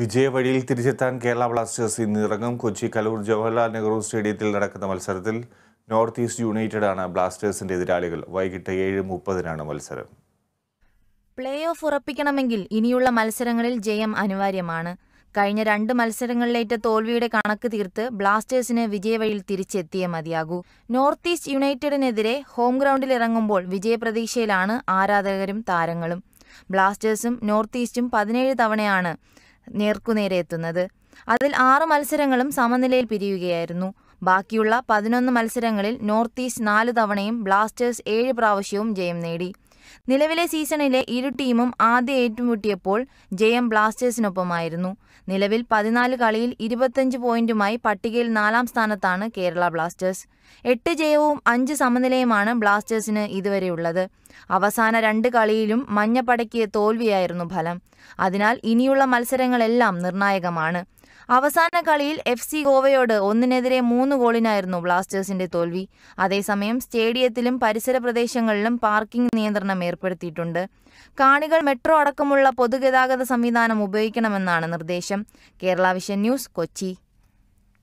വിജയവഴിയിൽ തിരിച്ചെത്താൻ കേരള ബ്ലാസ്റ്റേഴ്സ് ഇന്ന് ഇറങ്ങും കൊച്ചി കലൂർ ജവഹർലാൽ നെഹ്റു സ്റ്റേഡിയത്തിൽ നടക്കുന്ന മത്സരത്തിൽ നോർത്ത് ഈസ്റ്റ് യുണൈറ്റഡാണ് ബ്ലാസ്റ്റേഴ്സിന്റെ എതിരാളികൾ വൈകിട്ട് ഏഴ് മുപ്പതിനാണ് മത്സരം പ്ലേ ഓഫ് ഉറപ്പിക്കണമെങ്കിൽ ഇനിയുള്ള മത്സരങ്ങളിൽ ജയം അനിവാര്യമാണ് കഴിഞ്ഞ രണ്ട് മത്സരങ്ങളിലേറ്റ തോൽവിയുടെ കണക്ക് തീർത്ത് ബ്ലാസ്റ്റേഴ്സിന് വിജയവഴിയിൽ തിരിച്ചെത്തിയേ മതിയാകൂ നോർത്ത് ഈസ്റ്റ് യുണൈറ്റഡിനെതിരെ ഹോം ഗ്രൗണ്ടിൽ ഇറങ്ങുമ്പോൾ വിജയപ്രതീക്ഷയിലാണ് ആരാധകരും താരങ്ങളും ബ്ലാസ്റ്റേഴ്സും നോർത്ത് ഈസ്റ്റും പതിനേഴ് തവണയാണ് നേർക്കുനേരെ എത്തുന്നത് അതിൽ ആറ് മത്സരങ്ങളും സമനിലയിൽ പിരിയുകയായിരുന്നു ബാക്കിയുള്ള പതിനൊന്ന് മത്സരങ്ങളിൽ നോർത്ത് ഈസ്റ്റ് നാല് തവണയും ബ്ലാസ്റ്റേഴ്സ് ഏഴ് പ്രാവശ്യവും ജയം നേടി നിലവിലെ സീസണിലെ ഇരു ടീമും ആദ്യ ഏറ്റുമുട്ടിയപ്പോൾ ജയം ബ്ലാസ്റ്റേഴ്സിനൊപ്പമായിരുന്നു നിലവിൽ പതിനാല് കളിയിൽ ഇരുപത്തഞ്ച് പോയിന്റുമായി പട്ടികയിൽ നാലാം സ്ഥാനത്താണ് കേരള ബ്ലാസ്റ്റേഴ്സ് എട്ട് ജയവും അഞ്ച് സമനിലയുമാണ് ബ്ലാസ്റ്റേഴ്സിന് ഇതുവരെയുള്ളത് അവസാന രണ്ട് കളിയിലും മഞ്ഞപ്പടയ്ക്ക് തോൽവിയായിരുന്നു ഫലം അതിനാൽ ഇനിയുള്ള മത്സരങ്ങളെല്ലാം നിർണായകമാണ് അവസാന കളിയിൽ എഫ് സി ഗോവയോട് ഒന്നിനെതിരെ മൂന്ന് ഗോളിനായിരുന്നു ബ്ലാസ്റ്റേഴ്സിന്റെ തോൽവി അതേസമയം സ്റ്റേഡിയത്തിലും പരിസര പ്രദേശങ്ങളിലും പാർക്കിംഗ് നിയന്ത്രണം ഏർപ്പെടുത്തിയിട്ടുണ്ട് കാണികൾ മെട്രോ അടക്കമുള്ള പൊതുഗതാഗത സംവിധാനം ഉപയോഗിക്കണമെന്നാണ് നിർദ്ദേശം കേരള വിഷൻ ന്യൂസ് കൊച്ചി